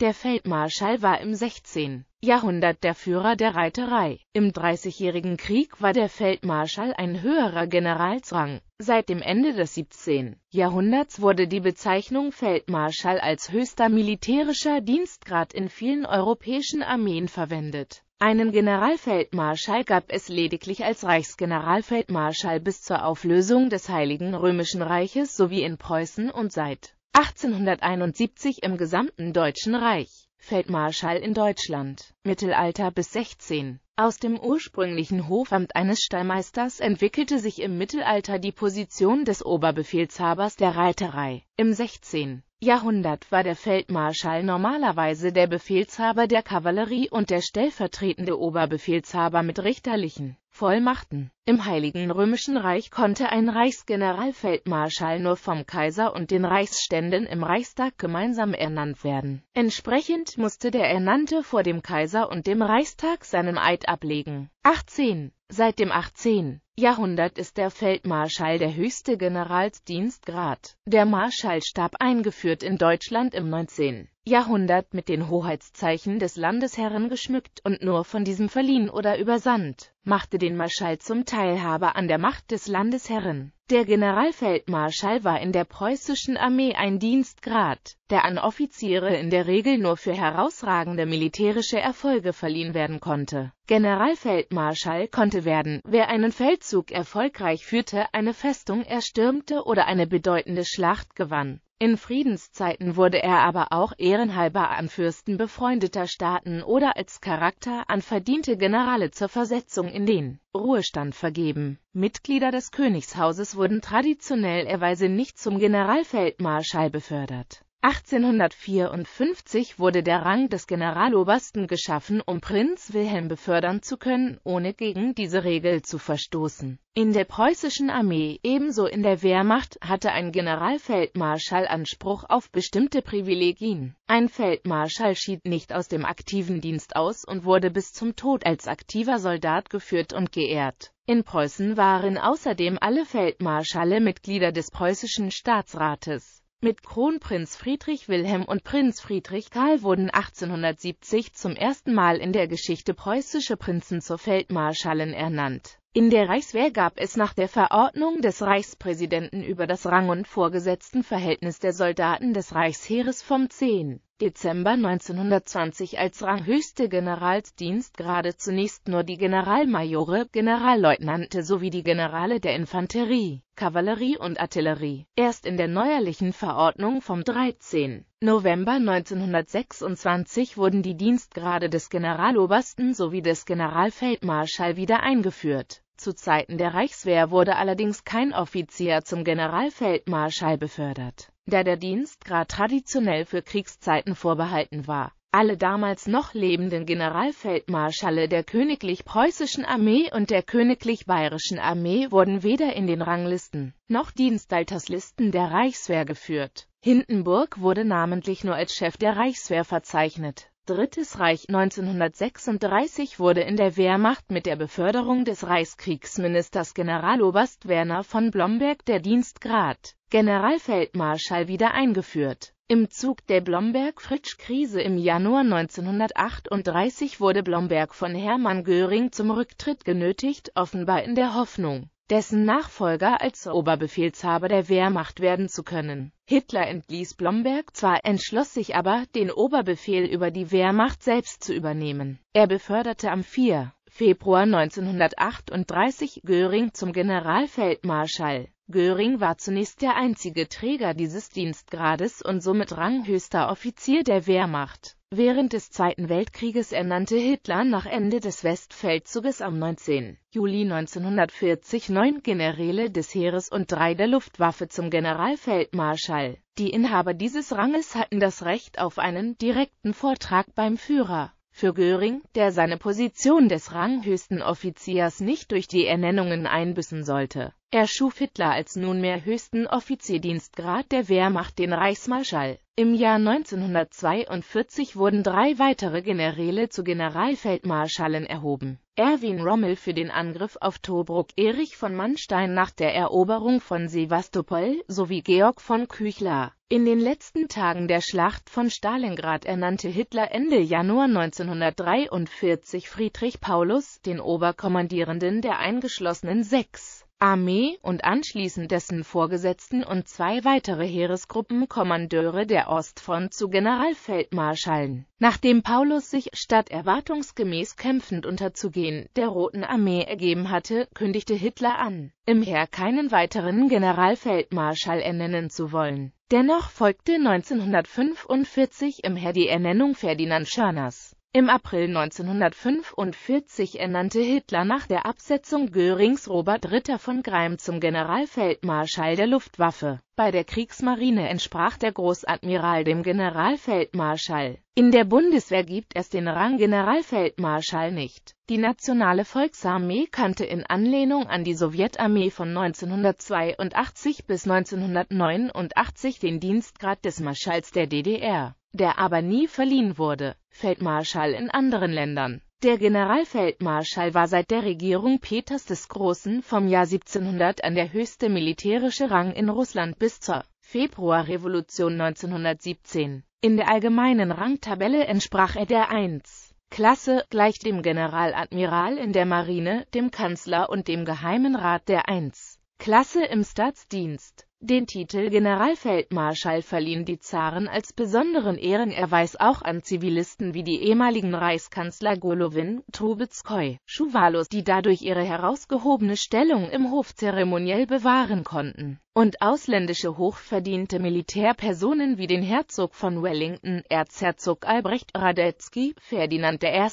Der Feldmarschall war im 16. Jahrhundert der Führer der Reiterei. Im Dreißigjährigen Krieg war der Feldmarschall ein höherer Generalsrang. Seit dem Ende des 17. Jahrhunderts wurde die Bezeichnung Feldmarschall als höchster militärischer Dienstgrad in vielen europäischen Armeen verwendet. Einen Generalfeldmarschall gab es lediglich als Reichsgeneralfeldmarschall bis zur Auflösung des Heiligen Römischen Reiches sowie in Preußen und seit 1871 im gesamten Deutschen Reich, Feldmarschall in Deutschland, Mittelalter bis 16. Aus dem ursprünglichen Hofamt eines Stallmeisters entwickelte sich im Mittelalter die Position des Oberbefehlshabers der Reiterei. Im 16. Jahrhundert war der Feldmarschall normalerweise der Befehlshaber der Kavallerie und der stellvertretende Oberbefehlshaber mit richterlichen Vollmachten. Im Heiligen Römischen Reich konnte ein Reichsgeneralfeldmarschall nur vom Kaiser und den Reichsständen im Reichstag gemeinsam ernannt werden. Entsprechend musste der Ernannte vor dem Kaiser und dem Reichstag seinen Eid ablegen. 18. Seit dem 18. Jahrhundert ist der Feldmarschall der höchste Generalsdienstgrad. Der Marschallstab eingeführt in Deutschland im 19. Jahrhundert mit den Hoheitszeichen des Landesherren geschmückt und nur von diesem verliehen oder übersandt, machte den Marschall zum Teilhaber an der Macht des Landesherren. Der Generalfeldmarschall war in der preußischen Armee ein Dienstgrad, der an Offiziere in der Regel nur für herausragende militärische Erfolge verliehen werden konnte. Generalfeldmarschall konnte werden, wer einen Feldzug erfolgreich führte, eine Festung erstürmte oder eine bedeutende Schlacht gewann in Friedenszeiten wurde er aber auch ehrenhalber an Fürsten befreundeter Staaten oder als Charakter an verdiente Generale zur Versetzung in den Ruhestand vergeben. Mitglieder des Königshauses wurden traditionell traditionellerweise nicht zum Generalfeldmarschall befördert. 1854 wurde der Rang des Generalobersten geschaffen, um Prinz Wilhelm befördern zu können, ohne gegen diese Regel zu verstoßen. In der preußischen Armee, ebenso in der Wehrmacht, hatte ein Generalfeldmarschall Anspruch auf bestimmte Privilegien. Ein Feldmarschall schied nicht aus dem aktiven Dienst aus und wurde bis zum Tod als aktiver Soldat geführt und geehrt. In Preußen waren außerdem alle Feldmarschalle Mitglieder des preußischen Staatsrates. Mit Kronprinz Friedrich Wilhelm und Prinz Friedrich Karl wurden 1870 zum ersten Mal in der Geschichte preußische Prinzen zur Feldmarschallen ernannt. In der Reichswehr gab es nach der Verordnung des Reichspräsidenten über das Rang- und Vorgesetztenverhältnis der Soldaten des Reichsheeres vom 10. Dezember 1920 als ranghöchste Generalsdienstgrade zunächst nur die Generalmajore, Generalleutnante sowie die Generale der Infanterie, Kavallerie und Artillerie. Erst in der neuerlichen Verordnung vom 13. November 1926 wurden die Dienstgrade des Generalobersten sowie des Generalfeldmarschall wieder eingeführt. Zu Zeiten der Reichswehr wurde allerdings kein Offizier zum Generalfeldmarschall befördert. Da der Dienstgrad traditionell für Kriegszeiten vorbehalten war, alle damals noch lebenden Generalfeldmarschalle der Königlich Preußischen Armee und der Königlich Bayerischen Armee wurden weder in den Ranglisten noch Dienstalterslisten der Reichswehr geführt. Hindenburg wurde namentlich nur als Chef der Reichswehr verzeichnet Drittes Reich 1936 wurde in der Wehrmacht mit der Beförderung des Reichskriegsministers Generaloberst Werner von Blomberg der Dienstgrad Generalfeldmarschall wieder eingeführt. Im Zug der Blomberg-Fritsch-Krise im Januar 1938 wurde Blomberg von Hermann Göring zum Rücktritt genötigt, offenbar in der Hoffnung dessen Nachfolger als Oberbefehlshaber der Wehrmacht werden zu können. Hitler entließ Blomberg zwar, entschloss sich aber, den Oberbefehl über die Wehrmacht selbst zu übernehmen. Er beförderte am 4. Februar 1938 Göring zum Generalfeldmarschall. Göring war zunächst der einzige Träger dieses Dienstgrades und somit ranghöchster Offizier der Wehrmacht. Während des Zweiten Weltkrieges ernannte Hitler nach Ende des Westfeldzuges am 19. Juli 1940 neun Generäle des Heeres und drei der Luftwaffe zum Generalfeldmarschall. Die Inhaber dieses Ranges hatten das Recht auf einen direkten Vortrag beim Führer für Göring, der seine Position des ranghöchsten Offiziers nicht durch die Ernennungen einbüßen sollte. erschuf Hitler als nunmehr höchsten Offizierdienstgrad der Wehrmacht den Reichsmarschall. Im Jahr 1942 wurden drei weitere Generäle zu Generalfeldmarschallen erhoben Erwin Rommel für den Angriff auf Tobruk, Erich von Manstein nach der Eroberung von Sevastopol sowie Georg von Küchler. In den letzten Tagen der Schlacht von Stalingrad ernannte Hitler Ende Januar 1943 Friedrich Paulus, den Oberkommandierenden der eingeschlossenen Sechs. Armee und anschließend dessen Vorgesetzten und zwei weitere Heeresgruppenkommandeure der Ostfront zu Generalfeldmarschallen. Nachdem Paulus sich, statt erwartungsgemäß kämpfend unterzugehen, der Roten Armee ergeben hatte, kündigte Hitler an, im Heer keinen weiteren Generalfeldmarschall ernennen zu wollen. Dennoch folgte 1945 im Heer die Ernennung Ferdinand Schörners. Im April 1945 ernannte Hitler nach der Absetzung Görings Robert Ritter von Greim zum Generalfeldmarschall der Luftwaffe. Bei der Kriegsmarine entsprach der Großadmiral dem Generalfeldmarschall. In der Bundeswehr gibt es den Rang Generalfeldmarschall nicht. Die Nationale Volksarmee kannte in Anlehnung an die Sowjetarmee von 1982 bis 1989 den Dienstgrad des Marschalls der DDR der aber nie verliehen wurde, Feldmarschall in anderen Ländern. Der Generalfeldmarschall war seit der Regierung Peters des Großen vom Jahr 1700 an der höchste militärische Rang in Russland bis zur Februarrevolution 1917. In der allgemeinen Rangtabelle entsprach er der 1. Klasse gleich dem Generaladmiral in der Marine, dem Kanzler und dem Geheimen Rat der 1. Klasse im Staatsdienst. Den Titel Generalfeldmarschall verliehen die Zaren als besonderen Ehrenerweis auch an Zivilisten wie die ehemaligen Reichskanzler Golovin, Trubezkoi, Schuwalos, die dadurch ihre herausgehobene Stellung im Hof zeremoniell bewahren konnten, und ausländische hochverdiente Militärpersonen wie den Herzog von Wellington, Erzherzog Albrecht Radetzky, Ferdinand I.,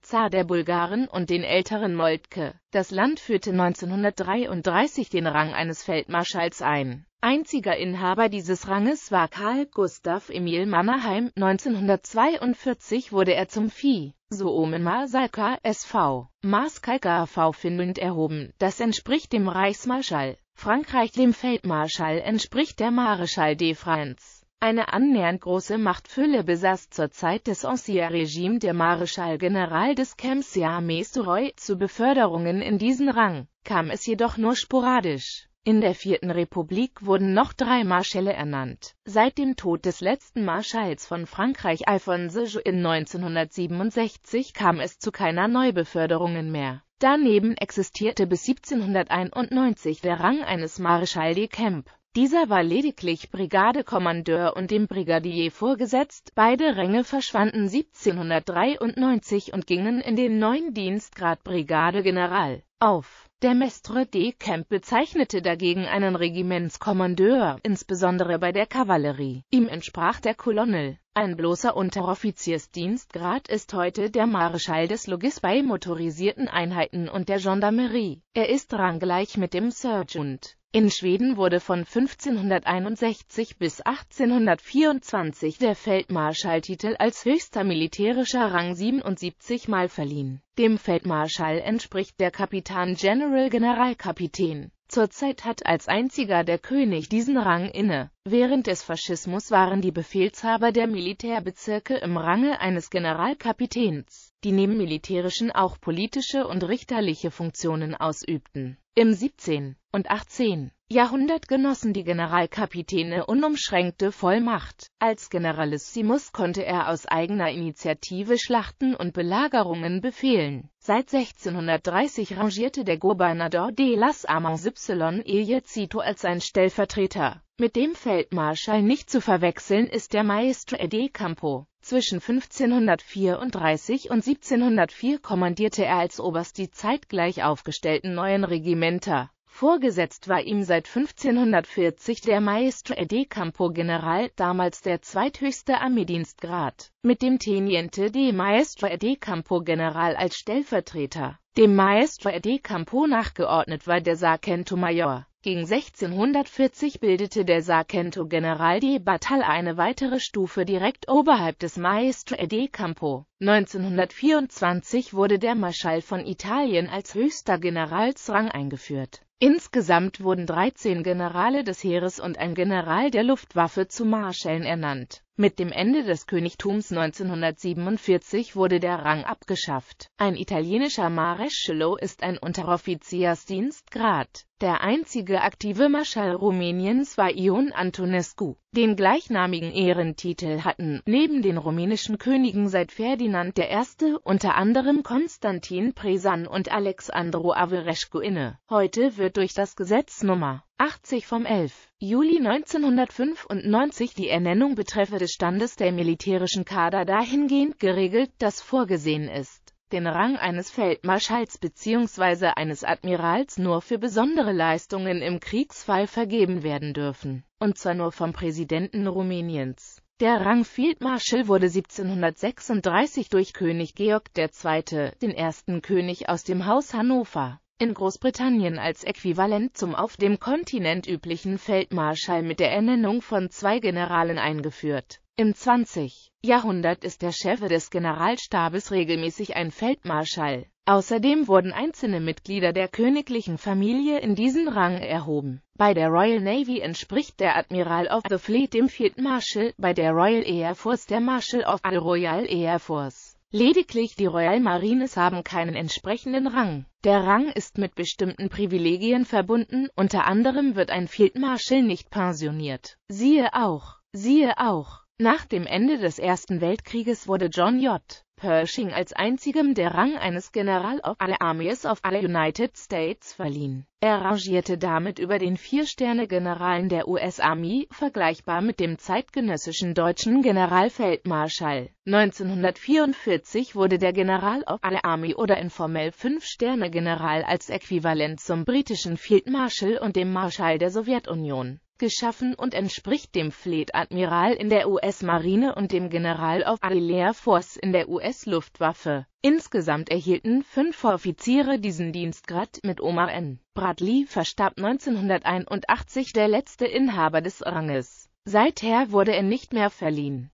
Zar der Bulgaren und den älteren Moltke. Das Land führte 1933 den Rang eines Feldmarschalls ein. Einziger Inhaber dieses Ranges war Karl Gustav Emil Mannerheim. 1942 wurde er zum Vieh. so Suomenmaa Salka SV Maßkalker AV findend erhoben. Das entspricht dem Reichsmarschall. Frankreich dem Feldmarschall entspricht der Maréchal de France. Eine annähernd große Machtfülle besaß zur Zeit des Ancien-Regime der Maréchal General des Camps Armées Roy zu Beförderungen in diesen Rang, kam es jedoch nur sporadisch. In der Vierten Republik wurden noch drei Marschälle ernannt. Seit dem Tod des letzten Marschalls von Frankreich Alphonse Joux in 1967 kam es zu keiner Neubeförderungen mehr. Daneben existierte bis 1791 der Rang eines Marschall de Camp. Dieser war lediglich Brigadekommandeur und dem Brigadier vorgesetzt, beide Ränge verschwanden 1793 und gingen in den neuen Dienstgrad Brigadegeneral auf der Mestre D. Camp bezeichnete dagegen einen Regimentskommandeur, insbesondere bei der Kavallerie. Ihm entsprach der Colonel. Ein bloßer Unteroffiziersdienstgrad ist heute der Marschall des Logis bei motorisierten Einheiten und der Gendarmerie. Er ist ranggleich mit dem Sergeant. In Schweden wurde von 1561 bis 1824 der Feldmarschalltitel als höchster militärischer Rang 77 Mal verliehen. Dem Feldmarschall entspricht der Kapitan General Generalkapitän. Zurzeit hat als einziger der König diesen Rang inne. Während des Faschismus waren die Befehlshaber der Militärbezirke im Range eines Generalkapitäns, die neben militärischen auch politische und richterliche Funktionen ausübten. Im 17 und 18. Jahrhundert genossen die Generalkapitäne unumschränkte Vollmacht. Als Generalissimus konnte er aus eigener Initiative Schlachten und Belagerungen befehlen. Seit 1630 rangierte der Gobernador de las Armas y Illecito als sein Stellvertreter. Mit dem Feldmarschall nicht zu verwechseln ist der Maestre de Campo. Zwischen 1534 und 1704 kommandierte er als Oberst die zeitgleich aufgestellten neuen Regimenter. Vorgesetzt war ihm seit 1540 der Maestre de Campo General, damals der zweithöchste Armeedienstgrad, mit dem Teniente de Maestre de Campo General als Stellvertreter. Dem Maestre de Campo nachgeordnet war der Sargento Major. Gegen 1640 bildete der Sargento General de Bataille eine weitere Stufe direkt oberhalb des Maestre de Campo. 1924 wurde der Marschall von Italien als höchster Generalsrang eingeführt. Insgesamt wurden 13 Generale des Heeres und ein General der Luftwaffe zu Marschällen ernannt. Mit dem Ende des Königtums 1947 wurde der Rang abgeschafft. Ein italienischer Marescello ist ein Unteroffiziersdienstgrad der einzige aktive Marschall Rumäniens war Ion Antonescu. Den gleichnamigen Ehrentitel hatten, neben den rumänischen Königen seit Ferdinand I., unter anderem Konstantin Presan und Alexandru Averescu inne. Heute wird durch das Gesetz Nummer 80 vom 11. Juli 1995 die Ernennung betreffe des Standes der militärischen Kader dahingehend geregelt, dass vorgesehen ist den Rang eines Feldmarschalls bzw. eines Admirals nur für besondere Leistungen im Kriegsfall vergeben werden dürfen, und zwar nur vom Präsidenten Rumäniens. Der Rang Fieldmarschall wurde 1736 durch König Georg II., den ersten König aus dem Haus Hannover, in Großbritannien als Äquivalent zum auf dem Kontinent üblichen Feldmarschall mit der Ernennung von zwei Generalen eingeführt. Im 20. Jahrhundert ist der Chef des Generalstabes regelmäßig ein Feldmarschall. Außerdem wurden einzelne Mitglieder der königlichen Familie in diesen Rang erhoben. Bei der Royal Navy entspricht der Admiral of the Fleet dem Field Marshal, bei der Royal Air Force der Marshal of the Royal Air Force. Lediglich die Royal Marines haben keinen entsprechenden Rang. Der Rang ist mit bestimmten Privilegien verbunden, unter anderem wird ein Field Marshal nicht pensioniert. Siehe auch, siehe auch nach dem Ende des Ersten Weltkrieges wurde John J. Pershing als einzigem der Rang eines General of alle Armies of alle United States verliehen. Er rangierte damit über den Vier-Sterne-Generalen der US Army, vergleichbar mit dem zeitgenössischen deutschen Generalfeldmarschall. 1944 wurde der General of alle Army oder informell Fünf-Sterne-General als Äquivalent zum britischen Field Marshal und dem Marschall der Sowjetunion geschaffen und entspricht dem Fleet Admiral in der US-Marine und dem General of the Air Force in der US-Luftwaffe. Insgesamt erhielten fünf Offiziere diesen Dienstgrad mit Omar N. Bradley verstarb 1981 der letzte Inhaber des Ranges. Seither wurde er nicht mehr verliehen.